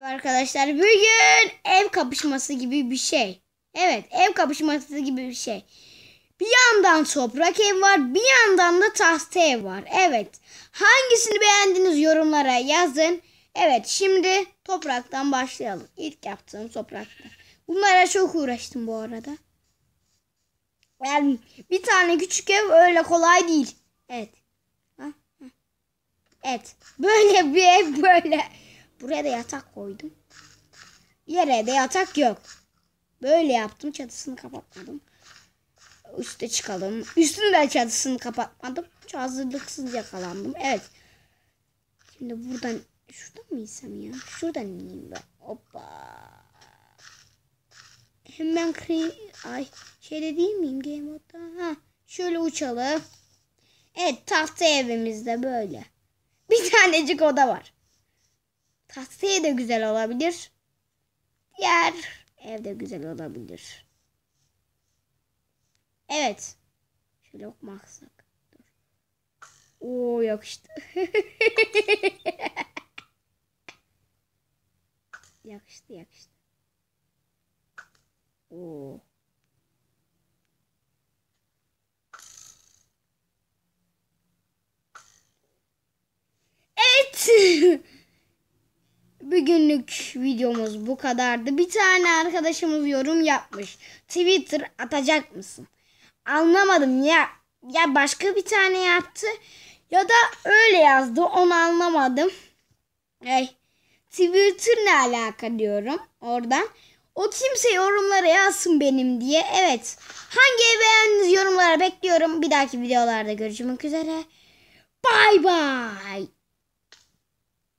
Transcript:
Arkadaşlar bugün ev kapışması gibi bir şey. Evet ev kapışması gibi bir şey. Bir yandan toprak ev var bir yandan da tahta ev var. Evet hangisini beğendiniz yorumlara yazın. Evet şimdi topraktan başlayalım. İlk yaptığım topraktan. Bunlara çok uğraştım bu arada. Yani bir tane küçük ev öyle kolay değil. Evet. Evet böyle bir ev böyle. Buraya da yatak koydum. Yere de yatak yok. Böyle yaptım. Çatısını kapatmadım. Üste çıkalım. Üstünü de çatısını kapatmadım. Çok hazırlıksız yakalandım. Evet. Şimdi buradan şuradan mı insem ya? Şuradan ineyim ben. Hoppa. Hemen kri ay şeyde değil miyim game mode'da? Ha, şöyle uçalım. Evet tahta evimizde böyle. Bir tanecik oda var. Tavsiye de güzel olabilir. Diğer ev de güzel olabilir. Evet. Şöyle okma aksak. Dur. Oo yakıştı. yakıştı yakıştı. Oo. bugünlük videomuz bu kadardı. Bir tane arkadaşımız yorum yapmış. Twitter atacak mısın? Anlamadım ya. Ya başka bir tane yaptı ya da öyle yazdı. Onu anlamadım. Hey, Twitter ne alaka diyorum oradan. O kimse yorumlara yazsın benim diye. Evet. Hangi beğendiniz yorumlara bekliyorum. Bir dahaki videolarda görüşmek üzere. Bye bye.